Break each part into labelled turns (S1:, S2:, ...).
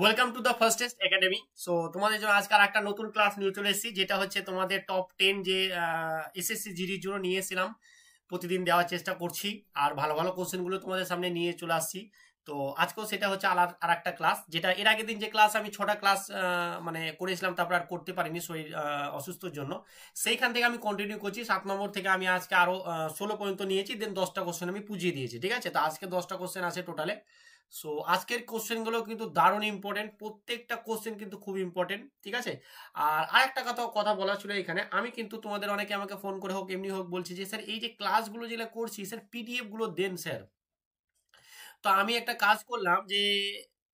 S1: welcome to the fastest academy so তোমাদের জন্য আজকে আর একটা নতুন ক্লাস নিয়ে চলে এসেছি যেটা হচ্ছে তোমাদের টপ টেন যে এসএসসি জিডির জন্য নিয়ে এসেছিলাম প্রতিদিন দেওয়ার চেষ্টা করছি আর ভালো ভালো কোশ্চেনগুলো তোমাদের সামনে নিয়ে চলে আসছি তো আজকেও সেটা হচ্ছে আলার আর একটা ক্লাস যেটা এর আগের দিন যে ক্লাস আমি ছটা ক্লাস মানে করেছিলাম তারপর আর করতে পারিনি শরীর অসুস্থর জন্য সেইখান থেকে আমি কন্টিনিউ করছি সাত নম্বর থেকে আমি আজকে আরও ষোলো পর্যন্ত নিয়েছি দেন দশটা কোশ্চেন আমি পুজিয়ে দিয়েছি ঠিক আছে তো আজকে দশটা কোশ্চেন আছে টোটালে সো আজকের কোশ্চেনগুলো কিন্তু দারুণ ইম্পর্টেন্ট প্রত্যেকটা কোশ্চেন কিন্তু খুব ইম্পর্টেন্ট ঠিক আছে আর আরেকটা কথা কথা বলা ছিল এখানে আমি কিন্তু তোমাদের অনেকে আমাকে ফোন করে হোক এমনি হোক বলছি যে স্যার এই যে ক্লাসগুলো যেগুলো করছি স্যার পিডিএফগুলো দেন স্যার তো আমি একটা কাজ করলাম যে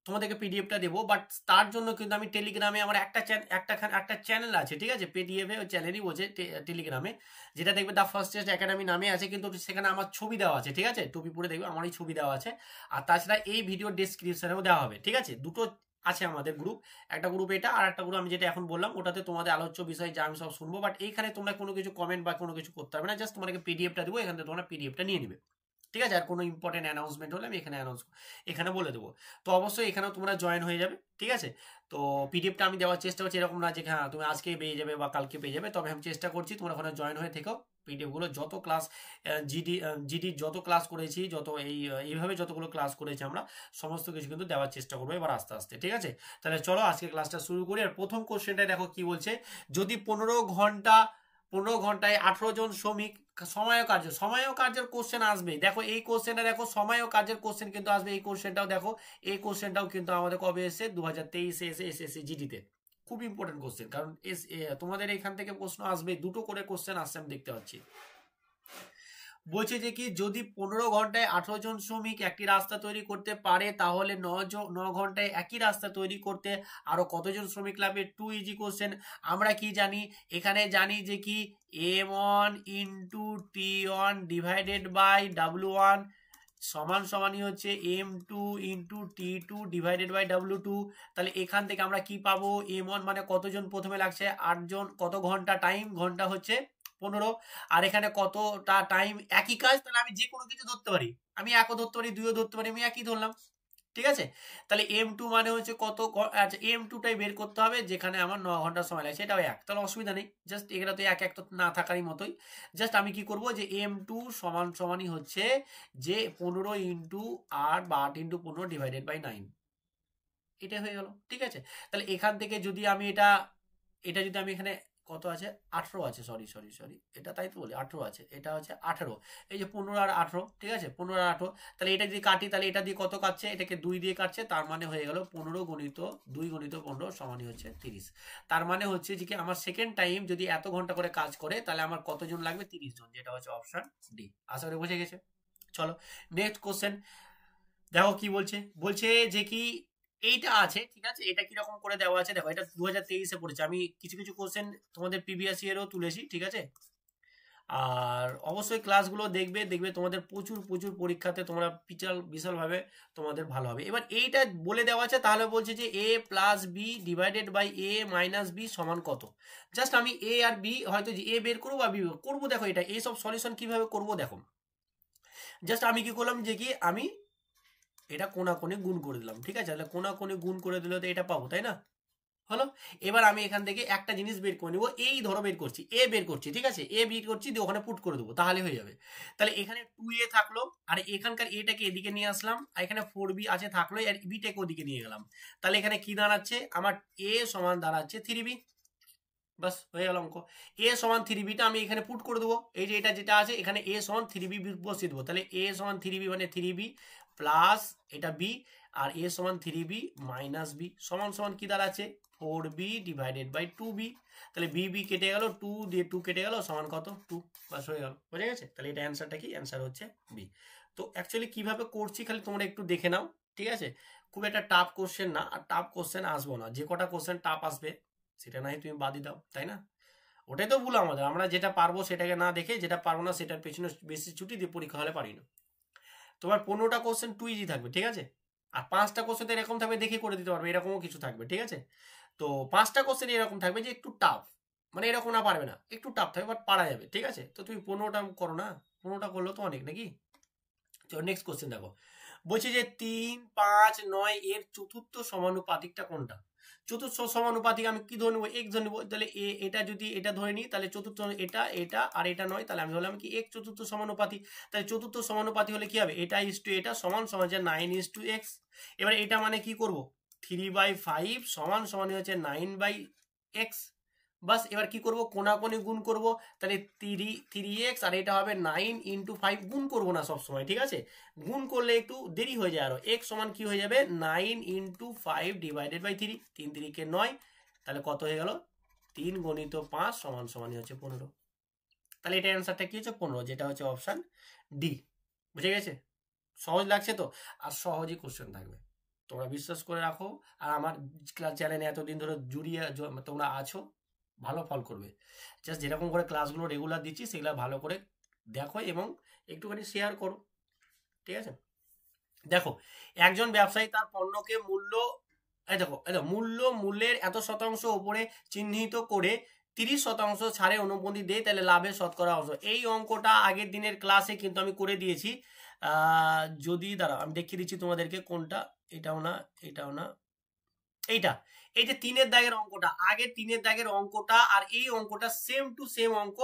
S1: তোমাদেরকে পিডিএফটা দেবো বাট তার জন্য কিন্তু আমি টেলিগ্রামে আমার একটা চ্যানেল একটা একটা চ্যানেল আছে ঠিক আছে পিডিএফে ওই চ্যানেলই বোঝে টেলিগ্রামে যেটা দেখবে দ্য ফার্স্টেস্ট একাডেমি নামে আছে কিন্তু সেখানে আমার ছবি দেওয়া আছে ঠিক আছে টুপি পরে দেখবে আমারই ছবি দেওয়া আছে আর তাছাড়া এই ভিডিও ডিসক্রিপশানেও দেওয়া হবে ঠিক আছে দুটো আছে আমাদের গ্রুপ একটা গ্রুপ এটা আর একটা গ্রুপ আমি যেটা এখন বললাম ওটাতে তোমাদের আলোচ্য বিষয় যা আমি সব শুনবো বাট এইখানে তোমরা কোনো কিছু কমেন্ট বা কোনো কিছু করতে পারবে না জাস্ট তোমাদেরকে পিডিএফটা দেবো এখান থেকে তোমরা পিডিএফটা নিয়ে নেবে ঠিক আছে আর কোনো ইম্পর্টেন্ট অ্যানাউন্সমেন্ট হলে আমি এখানে অ্যানাউন্স এখানে বলে দেবো তো অবশ্যই এখানেও তোমরা জয়েন হয়ে যাবে ঠিক আছে তো পিডিএফটা আমি দেওয়ার চেষ্টা করছি এরকম না যে হ্যাঁ তুমি আজকে পেয়ে যাবে বা কালকে পেয়ে যাবে তবে আমি চেষ্টা করছি তোমরা ওখানে জয়েন হয়ে থেকেও পিডিএফগুলো যত ক্লাস জিডি জিডির যত ক্লাস করেছি যত এই এইভাবে যতগুলো ক্লাস করেছি আমরা সমস্ত কিছু কিন্তু দেওয়ার চেষ্টা করবো এবার আস্তে আস্তে ঠিক আছে তাহলে চলো আজকে ক্লাসটা শুরু করি আর প্রথম কোশ্চেনটা দেখো কি বলছে যদি পনেরো ঘন্টা পনেরো ঘন্টায় আঠেরো জন শ্রমিক সময় কার্য সময় কার্যের কোশ্চেন আসবে দেখো এই কোশ্চেনটা দেখো সময় কার্যের কোশ্চেন কিন্তু আসবে এই কোশ্চেনটাও দেখো এই কোশ্চেনটাও কিন্তু আমাদের কবে এসে দু হাজার তেইশে এসে এসে জিডিতে খুব ইম্পর্টেন্ট কোশ্চেন কারণ এস তোমাদের এখান থেকে প্রশ্ন আসবে দুটো করে কোশ্চেন আসছে আমি দেখতে পাচ্ছি বলছে যে কি যদি পনেরো ঘন্টায় আঠারো জন শ্রমিক একটি রাস্তা তৈরি করতে পারে তাহলে জন ন ঘন্টায় একই রাস্তা তৈরি করতে আরও কতজন শ্রমিক লাগবে টু ইজি কোশ্চেন আমরা কি জানি এখানে জানি যে কি M one into T one divided by W one সমান সমানই হচ্ছে M two into T two divided by W two তাহলে এখান থেকে আমরা কি পাবো এম ওয়ান মানে কতজন প্রথমে লাগছে আটজন কত ঘন্টা টাইম ঘন্টা হচ্ছে পনেরো আর এখানে কতটা টাইম একই কাজ তাহলে আমি যে কোনো কিছু ধরতে পারি আমি একও ধরতে পারি দুইও ধরতে পারি আমি একই ধরলাম ঠিক আছে তাহলে এম টু মানে হচ্ছে কত আচ্ছা এম টুটাই বের করতে হবে যেখানে আমার ন ঘন্টা সময় লাগে সেটাও এক তাহলে অসুবিধা নেই জাস্ট এখানে তো এক এক তো না থাকারই মতোই জাস্ট আমি কি করব যে এম টু সমান সমানই হচ্ছে যে পনেরো ইন্টু আট বা আট ইন্টু পনেরো ডিভাইডেড বাই নাইন এটা হয়ে গেল ঠিক আছে তাহলে এখান থেকে যদি আমি এটা এটা যদি আমি এখানে কত আছে আঠেরো আছে সরি সরি সরি এটা তাই তো বলি আঠেরো আছে এটা হচ্ছে আঠেরো এই যে পনেরো আর আঠেরো ঠিক আছে পনেরো আর আঠেরো তাহলে এটা যদি কাটি তাহলে এটা দিয়ে কত কাটছে এটাকে দুই দিয়ে কাটছে তার মানে হয়ে গেল পনেরো গণিত দুই গণিত পনেরো সমানই হচ্ছে তিরিশ তার মানে হচ্ছে যে কি আমার সেকেন্ড টাইম যদি এত ঘন্টা করে কাজ করে তাহলে আমার কতজন লাগবে তিরিশ জন যেটা হচ্ছে অপশান ডি আশা করি বুঝে গেছে চলো নেক্সট কোশ্চেন দেখো কি বলছে বলছে যে কি এইটা আছে ঠিক আছে এটা কিরকম করে দেওয়া আছে দেখো এটা দু হাজার তেইশে পড়েছে আমি কিছু কিছু কোশ্চেন তোমাদের প্রিভিয়াস এরও তুলেছি ঠিক আছে আর অবশ্যই ক্লাসগুলো দেখবে দেখবে তোমাদের প্রচুর প্রচুর পরীক্ষাতে তোমরা বিশাল বিশালভাবে তোমাদের ভালো হবে এবার এইটা বলে দেওয়া আছে তাহলে বলছে যে A plus B divided by A minus B সমান কত জাস্ট আমি এ আর বি হয়তো যে এ বের করবো বা বি করবো দেখো এটা এইসব সলিউশন কিভাবে করবো দেখো জাস্ট আমি কি করলাম যে কি আমি এটা কোনা কোণে গুণ করে দিলাম ঠিক আছে তাহলে কোনা কোণে গুণ করে দিলে তো এটা পাবো তাই না হলো এবার আমি এখান থেকে একটা জিনিস বের করে নেবো এই ধরো বের করছি এ বের করছি ঠিক আছে এ বের করছি দিয়ে ওখানে পুট করে দেবো তাহলে হয়ে যাবে তাহলে এখানে টু এ থাকলো আর এখানকার এটাকে এদিকে নিয়ে আসলাম আর এখানে ফোর বি আছে থাকলো আর বিটাকে ওদিকে নিয়ে গেলাম তাহলে এখানে কি দাঁড়াচ্ছে আমার এ সমান দাঁড়াচ্ছে থ্রি বি ব্যাস হয়ে গেল অঙ্ক এ সমান থ্রি বিটা আমি এখানে পুট করে দেবো এই যে এটা যেটা আছে এখানে এ সমান থ্রি বি বসিয়ে দেবো তাহলে এ সমান থ্রি বি মানে থ্রি বি প্লাস এটা বি আর এ সমান থ্রি বি মাইনাস বি সমান সমান কি দাঁড়াচ্ছে four B divided by two B তাহলে বি বি কেটে গেল টু দিয়ে টু কেটে গেল সমান কত টু বাস হয়ে গেল বুঝে গেছে তাহলে এটা অ্যান্সারটা কি অ্যান্সার হচ্ছে বি তো অ্যাকচুয়ালি কিভাবে করছি খালি তোমরা একটু দেখে নাও ঠিক আছে খুব একটা টাফ কোশ্চেন না আর টাফ কোশ্চেন আসবো না যে কটা কোশ্চেন টাফ আসবে সেটা নাই তুমি বাদই দাও তাই না ওটাই তো ভুল আমাদের আমরা যেটা পারবো সেটাকে না দেখে যেটা পারবো না সেটার পেছনে বেশি ছুটি দিয়ে পরীক্ষা হলে পারি না তোমার পনেরোটা কোশ্চেন টু ইজি থাকবে ঠিক আছে আর পাঁচটা কোশ্চেন এরকম থাকবে দেখে করে দিতে পারবে এরকমও কিছু থাকবে ঠিক আছে তো পাঁচটা কোশ্চেন এরকম থাকবে যে একটু টাফ মানে এরকম না পারবে না একটু টাফ থাকবে বাট পারা যাবে ঠিক আছে তো তুমি পনেরোটা করো না পনেরোটা করলেও তো অনেক নাকি তো নেক্সট কোশ্চেন দেখো বলছি যে তিন পাঁচ নয় এর চতুর্থ সমানুপাতিকটা কোনটা চতুর্থ সমানুপাতিক আমি কি ধরে নেবো এক্স ধরে নেবো তাহলে এ এটা যদি এটা ধরে নিই তাহলে চতুর্থ এটা এটা আর এটা নয় তাহলে আমি ধরলাম কি এক চতুর্থ সমানুপাতিক তাহলে চতুর্থ সমানুপাতি হলে কি হবে এটা ইস টু এটা সমান সমান হচ্ছে নাইন ইস টু এক্স এবার এটা মানে কি করব থ্রি বাই ফাইভ সমান সমান হচ্ছে নাইন বাই এক্স বাস এবার কি করব কোনাকোনি গুণ করব তাহলে থ্রি থ্রি এক্স আর এটা হবে নাইন ইন্টু ফাইভ গুণ করবো না সবসময় ঠিক আছে গুণ করলে একটু দেরি হয়ে যায় আরও এক্স সমান কি হয়ে যাবে nine into five divided by three তিন তিরিকে নয় তাহলে কত হয়ে গেল তিন গণিত পাঁচ সমান সমানই হচ্ছে পনেরো তাহলে এটা অ্যান্সারটা কি হচ্ছে পনেরো যেটা হচ্ছে অপশান ডি বুঝে গেছে সহজ লাগছে তো আর সহজই কোশ্চেন থাকবে তোমরা বিশ্বাস করে রাখো আর আমার চ্যানেলে এতদিন ধরে জুড়িয়ে তোমরা আছো ভালো ফল করবে জাস্ট যেরকম করে ক্লাসগুলো রেগুলার দিচ্ছি সেগুলো ভালো করে দেখো এবং একটুখানি শেয়ার করো ঠিক আছে দেখো একজন ব্যবসায়ী তার পণ্যকে মূল্য দেখো দেখো মূল্য মূল্যের এত শতাংশ উপরে চিহ্নিত করে তিরিশ শতাংশ ছাড়ে অনুমতি দেয় তাহলে লাভের শতকরা অংশ এই অঙ্কটা আগের দিনের ক্লাসে কিন্তু আমি করে দিয়েছি যদি দাঁড়া আমি দেখিয়ে দিচ্ছি তোমাদেরকে কোনটা এটাও না এটাও না এইটা এই যে তিনের দাগের অঙ্কটা আগে তিনের দাগের অঙ্কটা আর এই অঙ্কটা সেম টু সেম অঙ্ক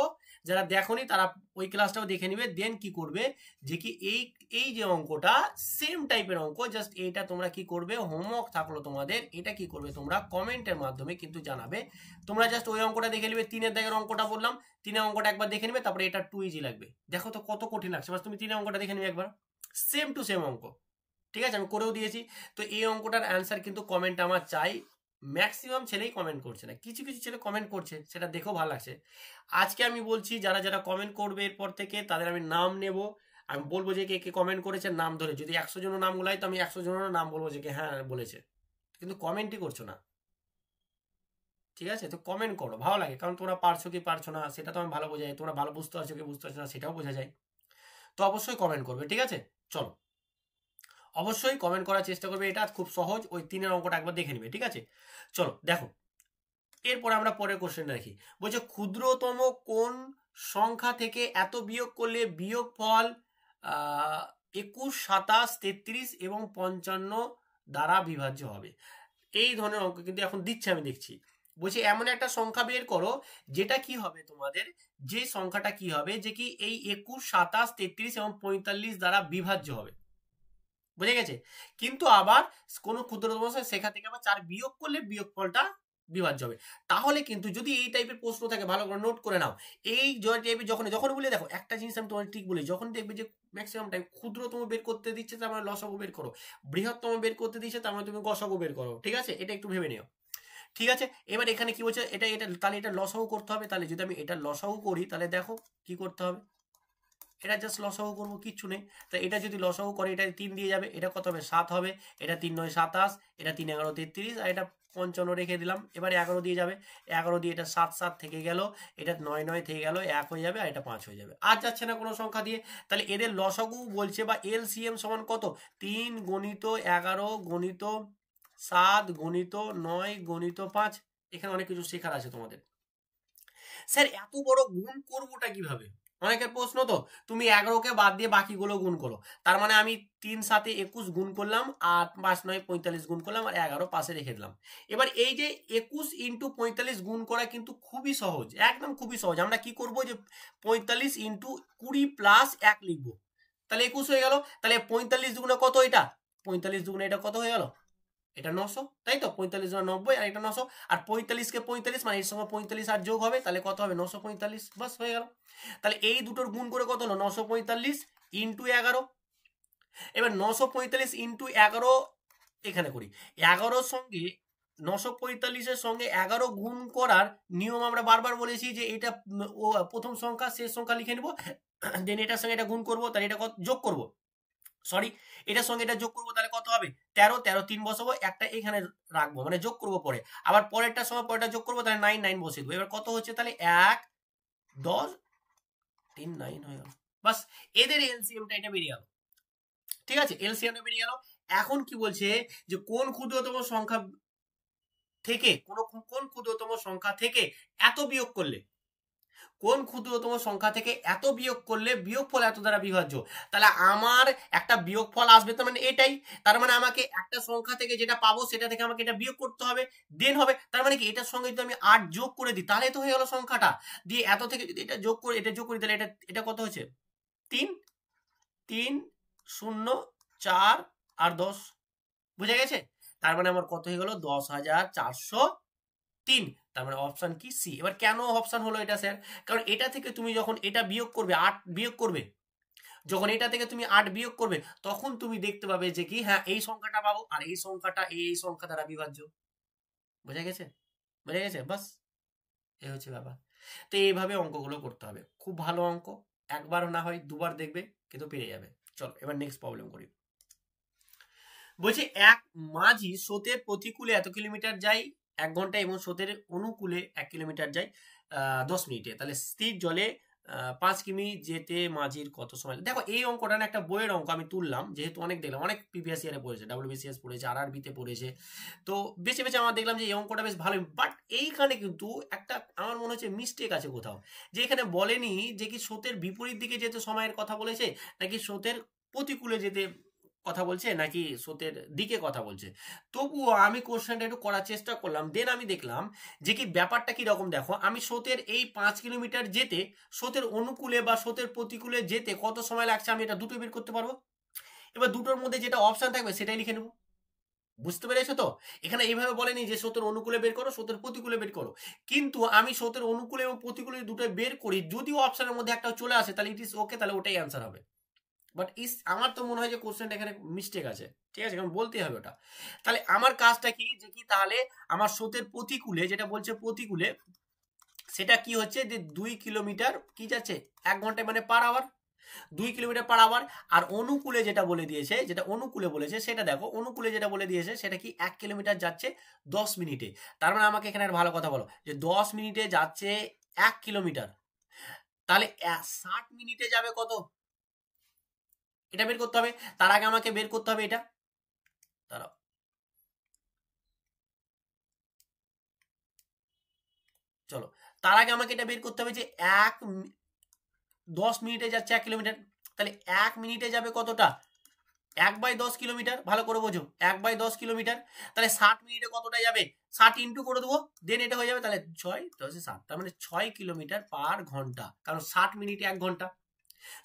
S1: যারা দেখনি তারা ওই ক্লাসটাও দেখে নিবে দেন কি করবে যে কি এই এই যে অঙ্কটা সেম টাইপের অঙ্ক জাস্ট এইটা তোমরা কি করবে হোমওয়ার্ক থাকলো তোমাদের এটা কি করবে তোমরা কমেন্টের মাধ্যমে কিন্তু জানাবে তোমরা জাস্ট ওই অঙ্কটা দেখে নেবে তিনের দাগের অঙ্কটা বললাম তিনের অঙ্কটা একবার দেখে নেবে তারপরে এটা টু ইজি লাগবে দেখো তো কত কঠিন লাগছে তুমি তিনের অঙ্কটা দেখে নিবে একবার সেম টু সেম অঙ্ক ঠিক আছে আমি করেও দিয়েছি তো এই অঙ্কটার অ্যান্সার কিন্তু কমেন্ট আমার চাই ম্যাক্সিমাম ছেলেই কমেন্ট করছে না কিছু কিছু ছেলে কমেন্ট করছে সেটা দেখেও ভালো লাগছে আজকে আমি বলছি যারা যারা কমেন্ট করবে এরপর থেকে তাদের আমি নাম নেব আমি বলবো যে কে কে কমেন্ট করেছে নাম ধরে যদি একশো জনের নাম গুলাই তো আমি একশো জনের নাম বলবো যে কে হ্যাঁ বলেছে কিন্তু কমেন্টই করছো না ঠিক আছে তো কমেন্ট করো ভালো লাগে কারণ তোমরা পারছো কি পারছো না সেটা তো আমি ভালো বোঝা যায় তোমরা ভালো বুঝতে পারছো কি বুঝতে পারছো না সেটাও বোঝা যায় তো অবশ্যই কমেন্ট করবে ঠিক আছে চলো অবশ্যই কমেন্ট করার চেষ্টা করবে এটা খুব সহজ ওই তিনের অঙ্কটা একবার দেখে নেবে ঠিক আছে চলো দেখো এরপরে আমরা পরের কোশ্চেন রাখি বলছে ক্ষুদ্রতম কোন সংখ্যা থেকে এত বিয়োগ করলে বিয়োগ ফল একুশ সাতাশ তেত্রিশ এবং পঞ্চান্ন দ্বারা বিভাজ্য হবে এই ধরনের অঙ্ক কিন্তু এখন দিচ্ছে আমি দেখছি বলছি এমন একটা সংখ্যা বের করো যেটা কি হবে তোমাদের যে সংখ্যাটা কি হবে যে কি এই একুশ সাতাশ তেত্রিশ এবং পঁয়তাল্লিশ দ্বারা বিভাজ্য হবে বুঝে গেছে কিন্তু আবার কোনো ক্ষুদ্র সংখ্যা সেখান থেকে আবার চার বিয়োগ করলে বিয়োগ ফলটা বিভাজ্য হবে তাহলে কিন্তু যদি এই টাইপের প্রশ্ন থাকে ভালো করে নোট করে নাও এই টাইপের যখন যখন বলে দেখো একটা জিনিস আমি তোমার ঠিক বলি যখন দেখবে যে ম্যাক্সিমাম টাইম ক্ষুদ্রতম বের করতে দিচ্ছে তার মানে লসগো বের করো বৃহত্তম বের করতে দিচ্ছে তার মানে তুমি গসগো বের করো ঠিক আছে এটা একটু ভেবে নিও ঠিক আছে এবার এখানে কি বলছে এটা এটা তাহলে এটা লসাও করতে হবে তাহলে যদি আমি এটা লসাও করি তাহলে দেখো কি করতে হবে এটা জাস্ট লসাগু করব কিচ্ছু নেই তা এটা যদি লসাগু করে এটা তিন দিয়ে যাবে এটা কত হবে সাত হবে এটা তিন নয় সাতাশ এটা তিন এগারো তেত্রিশ আর এটা পঞ্চান্ন রেখে দিলাম এবার এগারো দিয়ে যাবে এগারো দিয়ে এটা সাত সাত থেকে গেল এটা নয় নয় থেকে গেল এক হয়ে যাবে আর এটা পাঁচ হয়ে যাবে আর যাচ্ছে না কোনো সংখ্যা দিয়ে তাহলে এদের লসাগু বলছে বা এল সমান কত তিন গণিত এগারো গণিত সাত গণিত নয় গণিত পাঁচ এখানে অনেক কিছু শেখার আছে তোমাদের স্যার এত বড় গুণ করবোটা কিভাবে অনেকের প্রশ্ন তো তুমি এগারোকে বাদ দিয়ে বাকিগুলো গুণ করো তার মানে আমি তিন সাথে একুশ গুণ করলাম আট পাঁচ নয় পঁয়তাল্লিশ গুণ করলাম আর এগারো পাশে রেখে দিলাম এবার এই যে একুশ ইন্টু পঁয়তাল্লিশ গুণ করা কিন্তু খুবই সহজ একদম খুবই সহজ আমরা কি করব যে পঁয়তাল্লিশ ইন্টু কুড়ি প্লাস এক লিখবো তাহলে একুশ হয়ে গেল তাহলে পঁয়তাল্লিশ গুণে কত এটা পঁয়তাল্লিশ গুণে এটা কত হয়ে গেল এটা নশো তাই তো পঁয়তাল্লিশ নব্বই আর এটা নশো আর পঁয়তাল্লিশকে পঁয়তাল্লিশ মানে এর সঙ্গে পঁয়তাল্লিশ আর যোগ হবে তাহলে কত হবে নশো পঁয়তাল্লিশ বাস হয়ে গেল তাহলে এই দুটোর গুণ করে কত হলো নশো পঁয়তাল্লিশ ইন্টু এগারো এবার নশো পঁয়তাল্লিশ ইন্টু এগারো এখানে করি এগারোর সঙ্গে নশো পঁয়তাল্লিশের সঙ্গে এগারো গুণ করার নিয়ম আমরা বারবার বলেছি যে এটা প্রথম সংখ্যা শেষ সংখ্যা লিখে নেবো দেন এটার সঙ্গে এটা গুণ করবো তাহলে এটা যোগ করবো সরি এটার সঙ্গে এটা যোগ করবো তাহলে কত হবে তেরো তেরো তিন বসাবো একটা এখানে রাখবো মানে যোগ করবো পরে আবার পরেরটার সময় পরেরটা যোগ করবো তাহলে নাইন নাইন বসে দেবো এবার কত হচ্ছে তাহলে এক দশ তিন নাইন হয়ে গেল বাস এদের এলসিএমটা এটা বেরিয়ে গেল ঠিক আছে এলসিএমটা বেরিয়ে গেল এখন কি বলছে যে কোন ক্ষুদ্রতম সংখ্যা থেকে কোন কোন ক্ষুদ্রতম সংখ্যা থেকে এত বিয়োগ করলে কোন ক্ষুদ্রতম সংখ্যা থেকে এত বিয়োগ করলে বিয়োগফল এত দ্বারা বিভাজ্য তাহলে আমার একটা বিয়োগফল আসবে তার মানে এটাই তার মানে আমাকে একটা সংখ্যা থেকে যেটা পাবো সেটা থেকে আমাকে এটা বিয়োগ করতে হবে দেন হবে তার মানে কি এটার সঙ্গে যদি আমি আট যোগ করে দিই তাহলে তো হয়ে গেলো সংখ্যাটা দিয়ে এত থেকে যদি এটা যোগ করে এটা যোগ করি তাহলে এটা এটা কত হচ্ছে তিন তিন শূন্য চার আর দশ বুঝে গেছে তার মানে আমার কত হয়ে গেলো দশ হাজার চারশো তিন তার মানে অপশান কি সি এবার কেন অপশান হলো এটা স্যার কারণ এটা থেকে তুমি যখন এটা বিয়োগ করবে আট বিয়োগ করবে যখন এটা থেকে তুমি আট বিয়োগ করবে তখন তুমি দেখতে পাবে যে কি হ্যাঁ এই সংখ্যাটা পাবো আর এই সংখ্যাটা এই সংখ্যা দ্বারা বিভাজ্য বোঝা গেছে বোঝা গেছে বাস এ হচ্ছে ব্যাপার তো এইভাবে অঙ্কগুলো করতে হবে খুব ভালো অঙ্ক একবার না হয় দুবার দেখবে কিন্তু পেরে যাবে চলো এবার নেক্সট প্রবলেম করি বলছি এক মাঝি স্রোতের প্রতিকূলে এত কিলোমিটার যাই এক ঘন্টা এবং স্রোতের অনুকূলে এক কিলোমিটার যায় দশ মিনিটে তাহলে স্থির জলে পাঁচ কিমি যেতে মাঝির কত সময় দেখো এই অঙ্কটা না একটা বইয়ের অঙ্ক আমি তুললাম যেহেতু অনেক দেখলাম অনেক প্রিভিয়াস ইয়ারে পড়েছে ডাব্লিউবিসিএস পড়েছে আর বিতে পড়েছে তো বেছে বেছে আমার দেখলাম যে এই অঙ্কটা বেশ ভালো বাট এইখানে কিন্তু একটা আমার মনে হচ্ছে মিস্টেক আছে কোথাও যে এখানে বলেনি যে কি স্রোতের বিপরীত দিকে যেতে সময়ের কথা বলেছে নাকি স্রোতের প্রতিকূলে যেতে কথা বলছে নাকি স্রোতের দিকে কথা বলছে তবুও আমি কোশ্চেনটা একটু করার চেষ্টা করলাম দেন আমি দেখলাম যে কি ব্যাপারটা কীরকম দেখো আমি স্রোতের এই পাঁচ কিলোমিটার যেতে স্রোতের অনুকূলে বা স্রোতের প্রতিকূলে যেতে কত সময় লাগছে আমি এটা দুটো বের করতে পারবো এবার দুটোর মধ্যে যেটা অপশান থাকবে সেটাই লিখে নেবো বুঝতে পেরেছো তো এখানে এইভাবে বলেনি যে স্রোতের অনুকূলে বের করো স্রোতের প্রতিকূলে বের করো কিন্তু আমি স্রোতের অনুকূলে এবং প্রতিকূলে দুটো বের করি যদিও অপশানের মধ্যে একটা চলে আসে তাহলে ইট ইস ওকে তাহলে ওটাই অ্যান্সার হবে বাট ইস আমার তো মনে হয় যে কোশ্চেনটা এখানে মিস্টেক আছে ঠিক আছে কারণ বলতেই হবে ওটা তাহলে আমার কাজটা কি যে কি তাহলে আমার স্রোতের প্রতিকূলে যেটা বলছে প্রতিকূলে সেটা কি হচ্ছে যে দুই কিলোমিটার কি যাচ্ছে এক ঘন্টায় মানে পার আওয়ার দুই কিলোমিটার পার আওয়ার আর অনুকূলে যেটা বলে দিয়েছে যেটা অনুকূলে বলেছে সেটা দেখো অনুকূলে যেটা বলে দিয়েছে সেটা কি এক কিলোমিটার যাচ্ছে দশ মিনিটে তার মানে আমাকে এখানে আর ভালো কথা বলো যে দশ মিনিটে যাচ্ছে এক কিলোমিটার তাহলে ষাট মিনিটে যাবে কত এটা বের করতে হবে তার আগে আমাকে বের করতে হবে এটা দাঁড়াও চলো তার আগে আমাকে এটা বের করতে হবে যে এক দশ মিনিটে যাচ্ছে এক কিলোমিটার তাহলে এক মিনিটে যাবে কতটা এক বাই দশ কিলোমিটার ভালো করে বোঝো এক বাই দশ কিলোমিটার তাহলে ষাট মিনিটে কতটা যাবে ষাট ইন্টু করে দেবো দেন এটা হয়ে যাবে তাহলে ছয় দশে ষাট তার মানে ছয় কিলোমিটার পার ঘন্টা কারণ ষাট মিনিটে এক ঘন্টা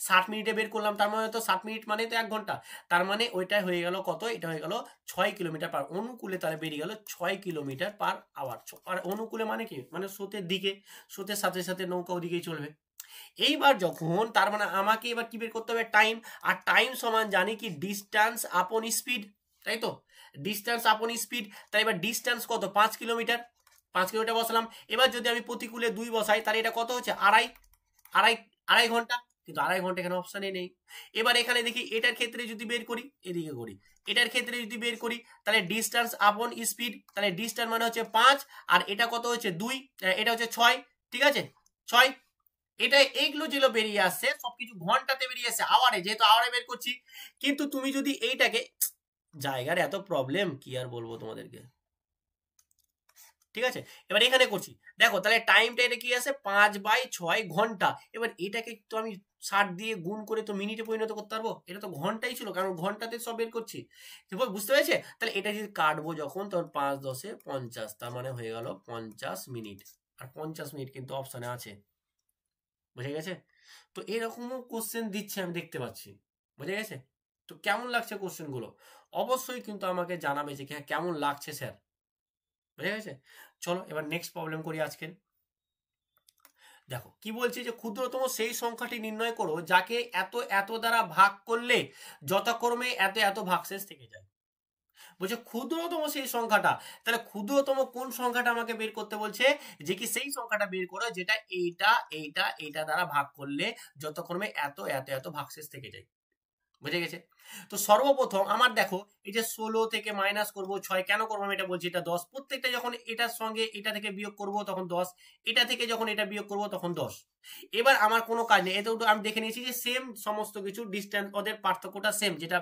S1: ষাট মিনিটে বের করলাম তার মানে তো ষাট মিনিট মানে তো এক ঘন্টা তার মানে ওইটা হয়ে গেল কত এটা হয়ে গেল ছয় কিলোমিটার পার অনুকূলে তাহলে বেরিয়ে গেল ছয় কিলোমিটার পার আওয়ার আর অনুকূলে মানে কি মানে স্রোতের দিকে স্রোতের সাথে সাথে নৌকা ওদিকেই চলবে এইবার যখন তার মানে আমাকে এবার কি বের করতে হবে টাইম আর টাইম সমান জানি কি ডিস্টান্স আপন স্পিড তাই তো ডিস্টান্স আপন স্পিড তাই এবার ডিস্টান্স কত পাঁচ কিলোমিটার পাঁচ কিলোমিটার বসালাম এবার যদি আমি প্রতিকূলে দুই বসাই তাহলে এটা কত হচ্ছে আড়াই আড়াই আড়াই ঘন্টা কিন্তু আড়াই ঘন্টা এখানে অপশানই নেই এবার এখানে দেখি এটার ক্ষেত্রে যদি বের করি এদিকে করি এটার ক্ষেত্রে যদি বের করি তাহলে ডিস্টেন্স আপন স্পিড তাহলে ডিস্টেন্স মানে হচ্ছে পাঁচ আর এটা কত হচ্ছে দুই এটা হচ্ছে ছয় ঠিক আছে ছয় এটা এইগুলো যেগুলো বেরিয়ে আসছে সবকিছু ঘন্টাতে বেরিয়ে আসছে আওয়ারে যেহেতু আওয়ারে বের করছি কিন্তু তুমি যদি এইটাকে জায়গার এত প্রবলেম কি আর বলবো তোমাদেরকে ঠিক আছে এবার এখানে করছি দেখো তাহলে টাইমটা এটা কি আছে পাঁচ বাই ছয় ঘন্টা এবার এটাকে তো আমি ষাট দিয়ে গুণ করে তো মিনিটে পরিণত করতে পারবো এটা তো ঘন্টাই ছিল কারণ ঘন্টাতে সব বের করছি বুঝতে পেরেছে তাহলে এটা যদি কাটবো যখন তখন পাঁচ দশে পঞ্চাশ তার মানে হয়ে গেল পঞ্চাশ মিনিট আর পঞ্চাশ মিনিট কিন্তু অপশানে আছে বুঝে গেছে তো এরকমও কোশ্চেন দিচ্ছে আমি দেখতে পাচ্ছি বুঝে গেছে তো কেমন লাগছে কোশ্চেনগুলো অবশ্যই কিন্তু আমাকে জানাবে যে হ্যাঁ, কেমন লাগছে স্যার বুঝা গেছে চলো এবার নেক্সট প্রবলেম করি আজকে দেখো কি বলছি যে ক্ষুদ্রতম সেই সংখ্যাটি নির্ণয় করো যাকে এত এত দ্বারা ভাগ করলে যথাক্রমে এত এত শেষ থেকে যায় বলছে ক্ষুদ্রতম সেই সংখ্যাটা তাহলে ক্ষুদ্রতম কোন সংখ্যাটা আমাকে বের করতে বলছে যে কি সেই সংখ্যাটা বের করো যেটা এইটা এইটা এইটা দ্বারা ভাগ করলে যতক্রমে এত এত এত শেষ থেকে যায় বুঝে গেছে তো সর্বপ্রথম আমার দেখো এই যে ষোলো থেকে মাইনাস করব ছয় কেন করবো আমি এটা বলছি এটা দশ প্রত্যেকটা যখন এটার সঙ্গে এটা থেকে বিয়োগ করব তখন দশ এটা থেকে যখন এটা বিয়োগ করব তখন দশ এবার আমার কোনো কাজ নেই এতটুকু আমি দেখে নিয়েছি যে সেম সমস্ত কিছু ডিস্ট্যান্স ওদের পার্থক্যটা সেম যেটা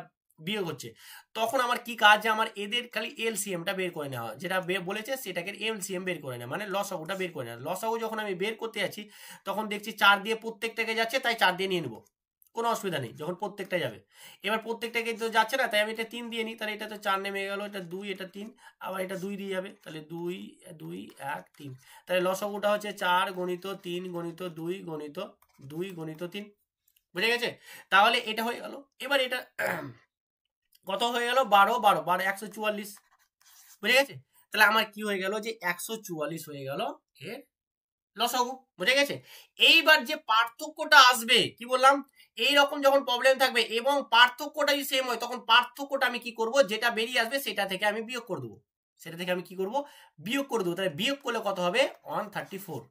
S1: বিয়োগ হচ্ছে তখন আমার কি কাজ আমার এদের খালি এলসিএমটা বের করে নেওয়া যেটা বলেছে সেটাকে এলসিএম বের করে নেওয়া মানে লসাগুটা বের করে নেওয়া লসাগু যখন আমি বের করতে যাচ্ছি তখন দেখছি চার দিয়ে প্রত্যেকটাকে যাচ্ছে তাই চার দিয়ে নিয়ে নেবো কোনো অসুবিধা নেই যখন প্রত্যেকটা যাবে এবার প্রত্যেকটাকে তো যাচ্ছে না তাই আমি এটা তিন দিয়ে নিই তাহলে এটা তো চার নেমে গেল এটা দুই এটা তিন আবার এটা দুই দিয়ে যাবে তাহলে দুই দুই এক তিন তাহলে লসগুটা হচ্ছে চার গণিত তিন গণিত দুই গণিত দুই গণিত তিন বুঝে গেছে তাহলে এটা হয়ে গেল এবার এটা কত হয়ে গেল বারো বারো বারো একশো চুয়াল্লিশ বুঝে গেছে তাহলে আমার কি হয়ে গেল যে একশো চুয়াল্লিশ হয়ে গেল এর লসগু বুঝে গেছে এইবার যে পার্থক্যটা আসবে কি বললাম এই রকম যখন প্রবলেম থাকবে এবং পার্থক্যটা যদি সেম হয় তখন পার্থক্যটা আমি কি করব যেটা বেরিয়ে আসবে সেটা থেকে আমি বিয়োগ করে দেবো সেটা থেকে আমি কি করব বিয়োগ করে দেবো তাহলে বিয়োগ করলে কত হবে ওয়ান থার্টি ফোর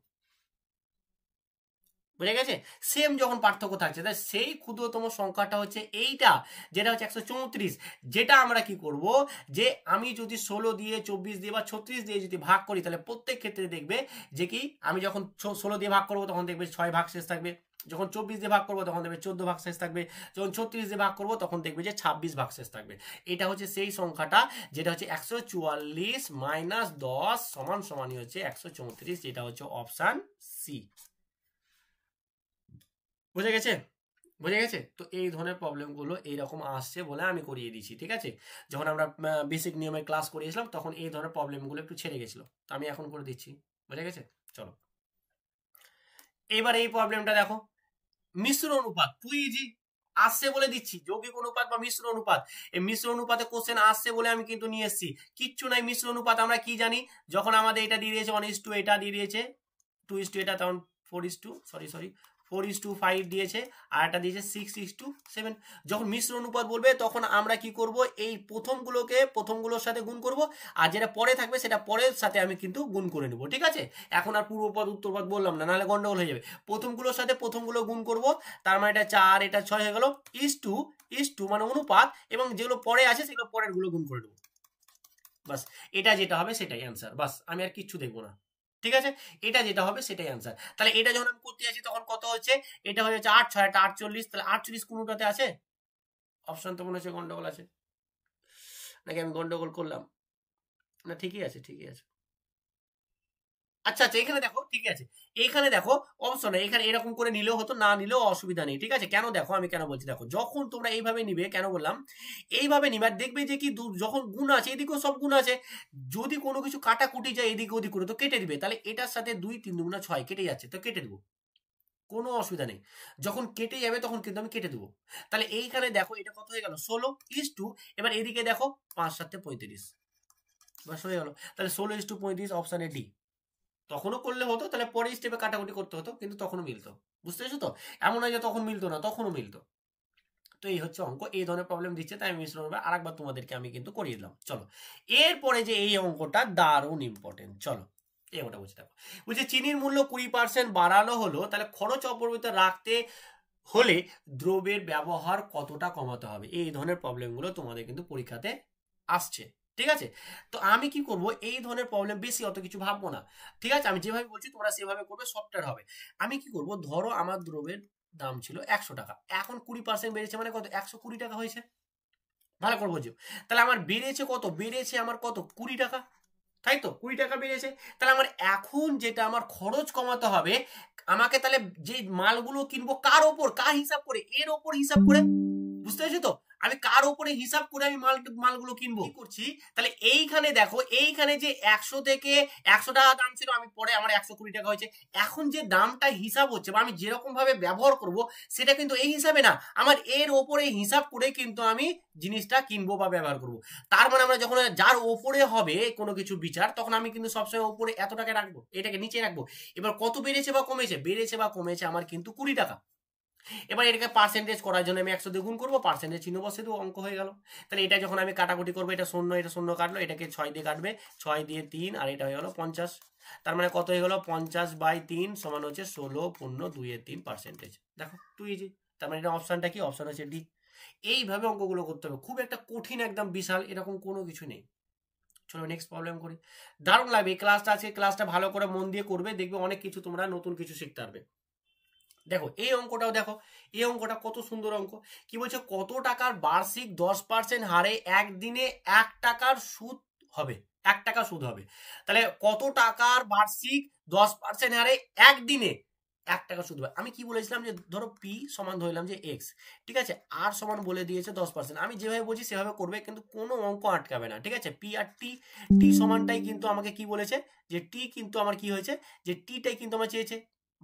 S1: বুঝে গেছে সেম যখন পার্থক্য থাকছে তাই সেই ক্ষুদ্রতম সংখ্যাটা হচ্ছে এইটা যেটা হচ্ছে একশো চৌত্রিশ যেটা আমরা কি করব যে আমি যদি ষোলো দিয়ে চব্বিশ দিয়ে বা ছত্রিশ দিয়ে যদি ভাগ করি তাহলে প্রত্যেক ক্ষেত্রে দেখবে যে কি আমি যখন ষোলো দিয়ে ভাগ করবো তখন দেখবে ছয় ভাগ শেষ থাকবে যখন চব্বিশ দিয়ে ভাগ করবো তখন দেখবে চোদ্দ ভাগ শেষ থাকবে যখন ছত্রিশ দিয়ে ভাগ করবো তখন দেখবে যে ছাব্বিশ ভাগ শেষ থাকবে এটা হচ্ছে সেই সংখ্যাটা যেটা হচ্ছে একশো চুয়াল্লিশ মাইনাস দশ সমান সমানই হচ্ছে একশো চৌত্রিশ যেটা হচ্ছে অপশান সি বুঝে গেছে বুঝে গেছে তো এই ধরনের প্রবলেমগুলো এইরকম আসছে বলে আমি করিয়ে দিচ্ছি ঠিক আছে যখন আমরা বেসিক নিয়মে ক্লাস করিয়েছিলাম তখন এই ধরনের প্রবলেমগুলো একটু ছেড়ে গেছিলো তো আমি এখন করে দিচ্ছি বুঝে গেছে চলো এবার এই প্রবলেমটা দেখো মিশ্র অনুপাত তুই ইজি আসছে বলে দিচ্ছি যৌগিক অনুপাত বা মিশ্র অনুপাত এই মিশ্র অনুপাতে কোশ্চেন আসছে বলে আমি কিন্তু নিয়ে এসেছি কিচ্ছু নাই মিশ্র অনুপাত আমরা কি জানি যখন আমাদের এটা দিয়ে দিয়েছে ওয়ান ইস টু এটা দিয়ে দিয়েছে টু ইস টু এটা তখন four is to sorry sorry four is to five দিয়েছে আর একটা দিয়েছে সিক্স ইস টু সেভেন যখন মিশ্র অনুপাত বলবে তখন আমরা কি করব এই প্রথমগুলোকে প্রথমগুলোর সাথে গুণ করব আর যেটা পরে থাকবে সেটা পরের সাথে আমি কিন্তু গুণ করে নেব ঠিক আছে এখন আর পূর্বপদ উত্তরপদ বললাম না নাহলে গন্ডগোল হয়ে যাবে প্রথমগুলোর সাথে প্রথমগুলো গুণ করব তার মানে এটা চার এটা ছয় হয়ে গেল ইস টু ইস টু মানে অনুপাত এবং যেগুলো পরে আছে সেগুলো পরেরগুলো গুণ করে নেব বাস এটা যেটা হবে সেটাই অ্যান্সার বাস আমি আর কিচ্ছু দেখবো না ঠিক আছে এটা যেটা হবে সেটাই অ্যান্সার তাহলে এটা যখন আমি করতে যাচ্ছি তখন কত হচ্ছে এটা হয়ে যাচ্ছে আট ছয় এটা আটচল্লিশ তাহলে আটচল্লিশ কোনোটাতে আছে অপশন তো মনে হচ্ছে গন্ডগোল আছে নাকি আমি গন্ডগোল করলাম না ঠিকই আছে ঠিকই আছে আচ্ছা আচ্ছা এখানে দেখো ঠিক আছে এখানে দেখো অপশন এখানে এরকম করে নিলেও হতো না নিলেও অসুবিধা নেই ঠিক আছে কেন দেখো আমি কেন বলছি দেখো যখন তোমরা এইভাবে নিবে কেন বললাম এইভাবে নিবে দেখবে যে কি যখন গুণ আছে এদিকেও সব গুণ আছে যদি কোনো কিছু কাটা কুটি যায় এদিকে ওদিক করে তো কেটে দিবে তাহলে এটার সাথে দুই তিন দুগুণা ছয় কেটে যাচ্ছে তো কেটে দেবো কোনো অসুবিধা নেই যখন কেটে যাবে তখন কিন্তু আমি কেটে দেবো তাহলে এইখানে দেখো এটা কত হয়ে গেল ষোলো ইস টু এবার এদিকে দেখো পাঁচ সাথে পঁয়ত্রিশ বাস হয়ে গেল তাহলে ষোলো ইস টু পঁয়ত্রিশ অপশানে ডি তখনও করলে হতো তাহলে পরে স্টেপে কাটাকুটি করতে হতো কিন্তু তখনও মিলতো বুঝতে পেরেছো তো এমন হয় যে তখন মিলতো না তখনও মিলতো তো এই হচ্ছে অঙ্ক এই ধরনের প্রবলেম দিচ্ছে তাই আমি মিশ্রণ আর আরেকবার তোমাদেরকে আমি কিন্তু করিয়ে দিলাম চলো এরপরে যে এই অঙ্কটা দারুণ ইম্পর্টেন্ট চলো এই অঙ্কটা বুঝতে পারো বলছে চিনির মূল্য কুড়ি পার্সেন্ট বাড়ানো হলো তাহলে খরচ অপরিবর্তিত রাখতে হলে দ্রব্যের ব্যবহার কতটা কমাতে হবে এই ধরনের প্রবলেমগুলো তোমাদের কিন্তু পরীক্ষাতে আসছে ঠিক আছে তো আমি কি করব এই ধরনের প্রবলেম বেশি অত কিছু ভাববো না ঠিক আছে আমি যেভাবে বলছি তোমরা সেভাবে করবে সফটওয়্যার হবে আমি কি করব ধরো আমার দ্রব্যের দাম ছিল একশো টাকা এখন কুড়ি পার্সেন্ট বেড়েছে মানে কত একশো কুড়ি টাকা হয়েছে ভালো করে বোঝো তাহলে আমার বেড়েছে কত বেড়েছে আমার কত কুড়ি টাকা তাই তো কুড়ি টাকা বেড়েছে তাহলে আমার এখন যেটা আমার খরচ কমাতে হবে আমাকে তাহলে যে মালগুলো কিনবো কার ওপর কার হিসাব করে এর ওপর হিসাব করে বুঝতে পেরেছো তো আমি কার উপরে হিসাব করে আমি মাল মালগুলো কিনবো করছি তাহলে এইখানে দেখো এইখানে যে একশো থেকে একশো টাকা দাম ছিল আমি পরে আমার একশো কুড়ি টাকা হয়েছে এখন যে দামটা হিসাব হচ্ছে বা আমি যেরকম ভাবে ব্যবহার করব সেটা কিন্তু এই হিসাবে না আমার এর ওপরে হিসাব করে কিন্তু আমি জিনিসটা কিনবো বা ব্যবহার করব তার মানে আমরা যখন যার ওপরে হবে কোনো কিছু বিচার তখন আমি কিন্তু সবসময় ওপরে এত টাকা রাখবো এটাকে নিচে রাখবো এবার কত বেড়েছে বা কমেছে বেড়েছে বা কমেছে আমার কিন্তু কুড়ি টাকা এবার এটাকে পার্সেন্টেজ করার জন্য আমি একশো দিয়ে গুণ করবো পার্সেন্টেজ চিহ্ন বসে দেবো অঙ্ক হয়ে গেল তাহলে এটা যখন আমি কাটাকুটি করবো এটা শূন্য এটা শূন্য কাটলো এটাকে ছয় দিয়ে কাটবে ছয় দিয়ে তিন আর এটা হয়ে গেলো পঞ্চাশ তার মানে কত হয়ে গেলো পঞ্চাশ বাই তিন সমান হচ্ছে ষোলো পূর্ণ দুইয়ের তিন পার্সেন্টেজ দেখো টু ইজি তার মানে এটা অপশানটা কি অপশান হচ্ছে ডি এইভাবে অঙ্কগুলো করতে হবে খুব একটা কঠিন একদম বিশাল এরকম কোনো কিছু নেই চলো নেক্সট প্রবলেম করি দারুণ লাগবে এই ক্লাসটা আজকে ক্লাসটা ভালো করে মন দিয়ে করবে দেখবে অনেক কিছু তোমরা নতুন কিছু শিখতে পারবে দেখো এই অঙ্কটাও দেখো এই অঙ্কটা কত সুন্দর অঙ্ক কি বলছে কত টাকার বার্ষিক দশ পার্সেন্ট হারে একদিনে এক টাকার সুদ হবে এক টাকা সুদ হবে তাহলে কত টাকার বার্ষিক দশ পার্সেন্ট হারে একদিনে এক টাকা সুদ হবে আমি কি বলেছিলাম যে ধরো পি সমান ধরলাম যে এক্স ঠিক আছে আর সমান বলে দিয়েছে দশ পার্সেন্ট আমি যেভাবে বলছি সেভাবে করবে কিন্তু কোনো অঙ্ক আটকাবে না ঠিক আছে পি আর টি টি সমানটাই কিন্তু আমাকে কি বলেছে যে টি কিন্তু আমার কি হয়েছে যে টিটাই কিন্তু আমার চেয়েছে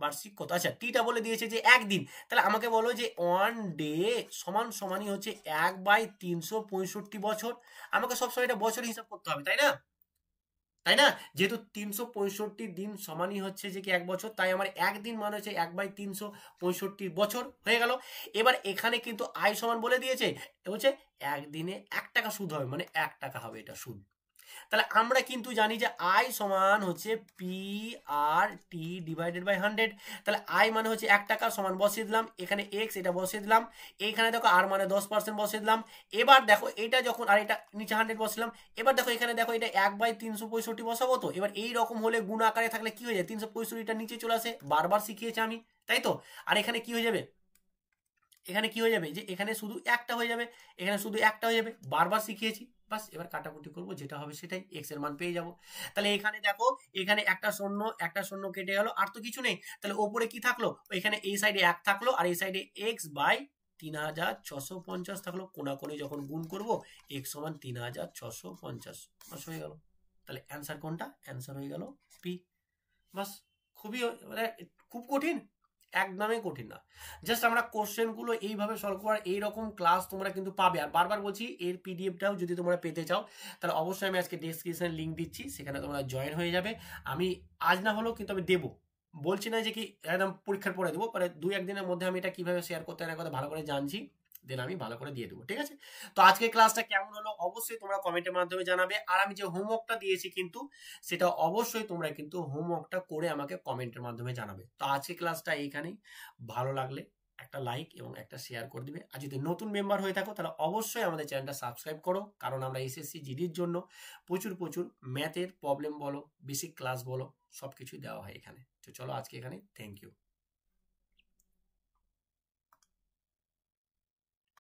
S1: বার্ষিক কত আচ্ছা টিটা বলে দিয়েছে যে একদিন তাহলে আমাকে বলো যে ওয়ান ডে সমান সমানই হচ্ছে এক বাই তিনশো পঁয়ষট্টি বছর আমাকে সবসময় এটা বছর হিসাব করতে হবে তাই না তাই না যেহেতু তিনশো পঁয়ষট্টি দিন সমানই হচ্ছে যে কি এক বছর তাই আমার একদিন মানে হচ্ছে এক বাই তিনশো পঁয়ষট্টি বছর হয়ে গেল এবার এখানে কিন্তু আয় সমান বলে দিয়েছে বলছে একদিনে এক টাকা সুদ হবে মানে এক টাকা হবে এটা সুদ তাহলে আমরা কিন্তু জানি যে আই সমান হচ্ছে P R T divided by hundred তাহলে আই মানে হচ্ছে এক টাকা সমান বসিয়ে দিলাম এখানে এক্স এটা বসিয়ে দিলাম এইখানে দেখো আর মানে দশ পার্সেন্ট বসিয়ে দিলাম এবার দেখো এটা যখন আর এটা নিচে হান্ড্রেড বসলাম এবার দেখো এখানে দেখো এটা এক বাই তিনশো পঁয়ষট্টি বসাবো তো এবার এই রকম হলে গুণ আকারে থাকলে কি হয়ে যায় তিনশো পঁয়ষট্টিটা নিচে চলে আসে বারবার শিখিয়েছে আমি তাই তো আর এখানে কি হয়ে যাবে এখানে কি হয়ে যাবে যে এখানে শুধু একটা হয়ে যাবে এখানে শুধু একটা হয়ে যাবে বারবার শিখিয়েছি বাস এবার কাটাকুটি করব যেটা হবে সেটাই এক্স এর মান পেয়ে যাব তাহলে এখানে দেখো এখানে একটা শূন্য একটা শূন্য কেটে গেল আর তো কিছু নেই তাহলে ওপরে কি থাকলো এখানে এই সাইডে এক থাকলো আর এই সাইডে এক্স বাই তিন হাজার ছশো পঞ্চাশ থাকলো কোনাকোনি যখন গুণ করবো এক্স সমান তিন হাজার ছশো পঞ্চাশ বাস হয়ে গেল তাহলে অ্যান্সার কোনটা অ্যান্সার হয়ে গেল পি বাস খুবই মানে খুব কঠিন একদমই কঠিন না জাস্ট আমরা কোশ্চেনগুলো এইভাবে সলভ করার এইরকম ক্লাস তোমরা কিন্তু পাবে আর বারবার বলছি এর পিডিএফটাও যদি তোমরা পেতে চাও তাহলে অবশ্যই আমি আজকে ডিসক্রিপশন লিঙ্ক দিচ্ছি সেখানে তোমরা জয়েন হয়ে যাবে আমি আজ না হলেও কিন্তু আমি দেবো বলছি না যে কি একদম পরীক্ষার পরে দেবো পরে দুই একদিনের মধ্যে আমি এটা কীভাবে শেয়ার করতে হয় কথা ভালো করে জানছি দেন আমি ভালো করে দিয়ে দেবো ঠিক আছে তো আজকে ক্লাসটা কেমন হলো অবশ্যই তোমরা কমেন্টের মাধ্যমে জানাবে আর আমি যে হোমওয়ার্কটা দিয়েছি কিন্তু সেটা অবশ্যই তোমরা কিন্তু হোমওয়ার্কটা করে আমাকে কমেন্টের মাধ্যমে জানাবে তো আজকে ক্লাসটা এইখানেই ভালো লাগলে একটা লাইক এবং একটা শেয়ার করে দিবে আর যদি নতুন মেম্বার হয়ে থাকো তাহলে অবশ্যই আমাদের চ্যানেলটা সাবস্ক্রাইব করো কারণ আমরা এসএসসি জিডির জন্য প্রচুর প্রচুর ম্যাথের প্রবলেম বলো বেসিক ক্লাস বলো সব কিছুই দেওয়া হয় এখানে তো চলো আজকে এখানে থ্যাংক ইউ